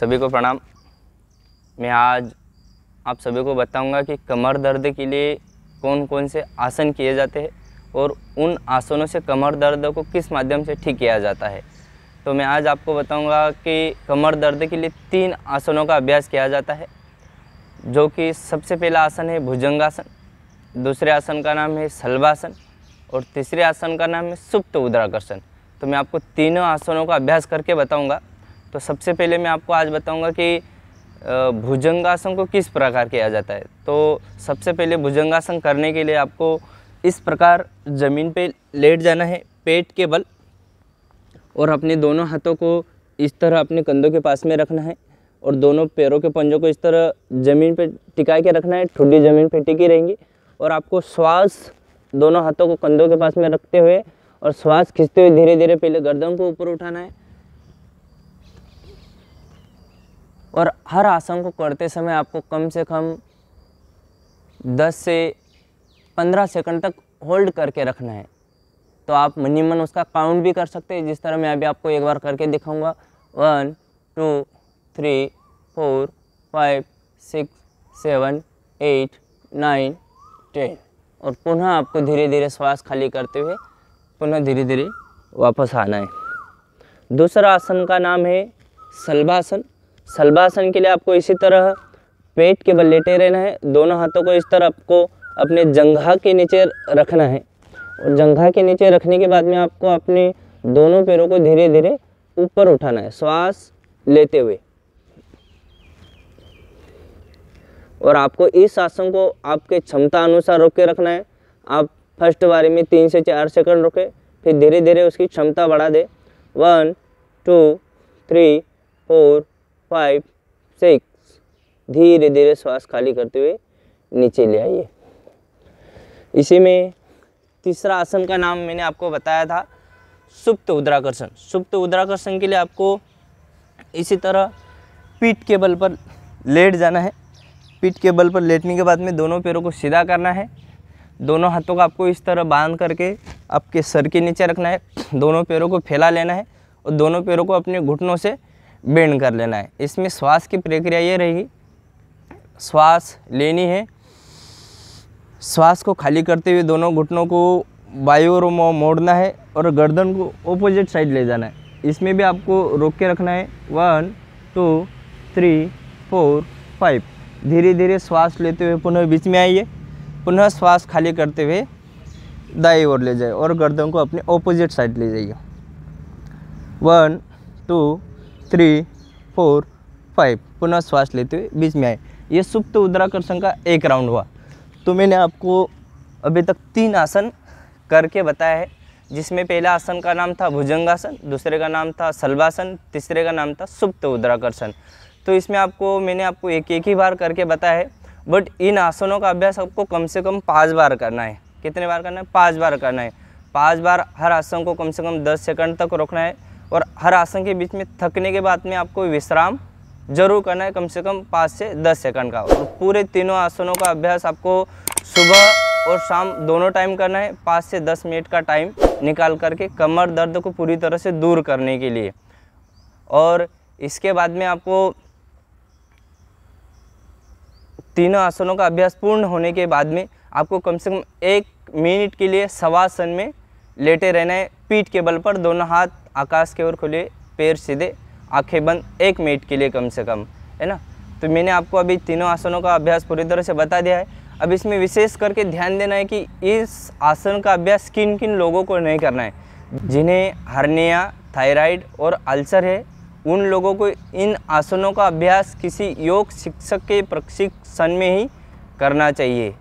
सभी को प्रणाम मैं आज आप सभी को बताऊंगा कि कमर दर्द के लिए कौन कौन से आसन किए जाते हैं और उन आसनों से कमर दर्द को किस माध्यम से ठीक किया जाता है तो मैं आज आपको बताऊंगा कि कमर दर्द के लिए तीन आसनों का अभ्यास किया जाता है जो कि सबसे पहला आसन है भुजंगासन दूसरे आसन का नाम है सलभासन और तीसरे आसन का नाम है सुप्त उद्राकर्षण तो मैं आपको तीनों आसनों का अभ्यास करके बताऊंगा तो सबसे पहले मैं आपको आज बताऊंगा कि भुजंगासन को किस प्रकार किया जाता है तो सबसे पहले भुजंगासन करने के लिए आपको इस प्रकार ज़मीन पे लेट जाना है पेट के बल और अपने दोनों हाथों को इस तरह अपने कंधों के पास में रखना है और दोनों पैरों के पंजों को इस तरह ज़मीन पर टिका के रखना है ठुडी ज़मीन पर टिकी रहेंगी और आपको श्वास दोनों हाथों को कंधों के पास में रखते हुए और श्वास खींचते हुए धीरे धीरे पहले गर्दन को ऊपर उठाना है और हर आसन को करते समय आपको कम से कम 10 से 15 सेकंड तक होल्ड करके रखना है तो आप मनीमन उसका काउंट भी कर सकते हैं जिस तरह मैं अभी आपको एक बार करके दिखाऊंगा one two three four five six seven eight nine ten और पुनः आपको धीरे धीरे श्वास खाली करते हुए पुनः धीरे धीरे वापस आना है दूसरा आसन का नाम है सलभासन सलभासन के लिए आपको इसी तरह पेट के बल लेटे रहना है दोनों हाथों को इस तरह आपको अपने जंघा के नीचे रखना है और जंघा के नीचे रखने के बाद में आपको अपने दोनों पैरों को धीरे धीरे ऊपर उठाना है श्वास लेते हुए और आपको इस आसन को आपके क्षमता अनुसार रोक के रखना है आप फर्स्ट बारी में तीन से चार सेकंड रुके फिर धीरे धीरे उसकी क्षमता बढ़ा दे one two three four five six धीरे धीरे श्वास खाली करते हुए नीचे ले आइए इसी में तीसरा आसन का नाम मैंने आपको बताया था सुप्त उद्राकर्षण सुप्त उद्राकर्षण के लिए आपको इसी तरह पीठ के बल पर लेट जाना है पीठ के बल पर लेटने के बाद में दोनों पैरों को सीधा करना है दोनों हाथों को आपको इस तरह बांध करके आपके सर के नीचे रखना है दोनों पैरों को फैला लेना है और दोनों पैरों को अपने घुटनों से बेंड कर लेना है इसमें श्वास की प्रक्रिया ये रहेगी श्वास लेनी है श्वास को खाली करते हुए दोनों घुटनों को बायो और मोड़ना है और गर्दन को ओपोजिट साइड ले जाना है इसमें भी आपको रोक के रखना है one two three four five धीरे धीरे श्वास लेते हुए पुनः बीच में आइए पुनः श्वास खाली करते हुए दाई ओर ले जाए और गर्दन को अपने ऑपोजिट साइड ले जाइए one two three four five पुनः श्वास लेते हुए बीच में आए ये सुप्त उद्राकर्षण का एक राउंड हुआ तो मैंने आपको अभी तक तीन आसन करके बताया है जिसमें पहला आसन का नाम था भुजंगासन दूसरे का नाम था सलवासन तीसरे का नाम था सुप्त उद्राकर्षण तो इसमें आपको मैंने आपको एक एक ही बार करके बताया है बट इन आसनों का अभ्यास आपको कम से कम पाँच बार करना है कितने बार करना है पाँच बार करना है पाँच बार हर आसन को कम से कम दस सेकंड तक रोकना है और हर आसन के बीच में थकने के बाद में आपको विश्राम जरूर करना है कम से कम पाँच से दस सेकंड का और तो पूरे तीनों आसनों का अभ्यास आपको सुबह और शाम दोनों टाइम करना है पाँच से दस मिनट का टाइम निकाल करके कमर दर्द को पूरी तरह से दूर करने के लिए और इसके बाद में आपको तीनों आसनों का अभ्यास पूर्ण होने के बाद में आपको कम से कम एक मिनट के लिए सवासन में लेटे रहना है पीठ के बल पर दोनों हाथ आकाश की ओर खुले पैर सीधे आंखें बंद एक मिनट के लिए कम से कम है ना तो मैंने आपको अभी तीनों आसनों का अभ्यास पूरी तरह से बता दिया है अब इसमें विशेष करके ध्यान देना है कि इस आसन का अभ्यास किन किन लोगों को नहीं करना है जिन्हें हार्निया थायराइड और अल्सर है उन लोगों को इन आसनों का अभ्यास किसी योग शिक्षक के प्रशिक्षण में ही करना चाहिए